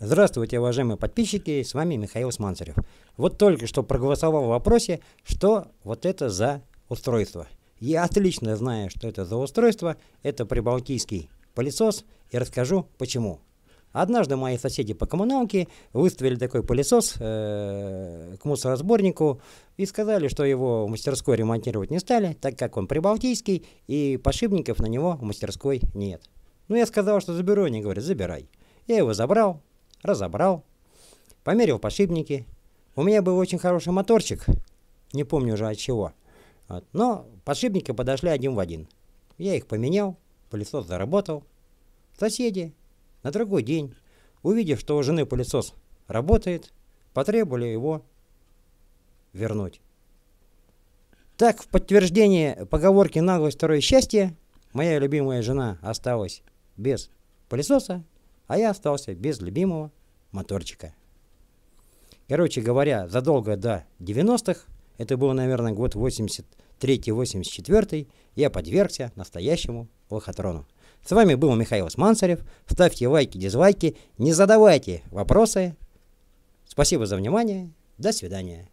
Здравствуйте, уважаемые подписчики, с вами Михаил Сманцарев. Вот только что проголосовал в вопросе, что вот это за устройство. Я отлично знаю, что это за устройство, это прибалтийский пылесос, и расскажу почему. Однажды мои соседи по коммуналке выставили такой пылесос э, к мусоросборнику и сказали, что его в мастерской ремонтировать не стали, так как он прибалтийский, и подшипников на него в мастерской нет. Ну, я сказал, что заберу, они говорят, забирай. Я его забрал, разобрал, померил подшипники. У меня был очень хороший моторчик, не помню уже от чего. Вот. Но подшипники подошли один в один. Я их поменял, пылесос заработал. Соседи на другой день, увидев, что у жены пылесос работает, потребовали его вернуть. Так, в подтверждение поговорки «наглость второе счастье» моя любимая жена осталась без пылесоса а я остался без любимого моторчика. Короче говоря, задолго до 90-х, это был, наверное, год 83-84, я подвергся настоящему лохотрону. С вами был Михаил Сманцарев. Ставьте лайки, дизлайки, не задавайте вопросы. Спасибо за внимание. До свидания.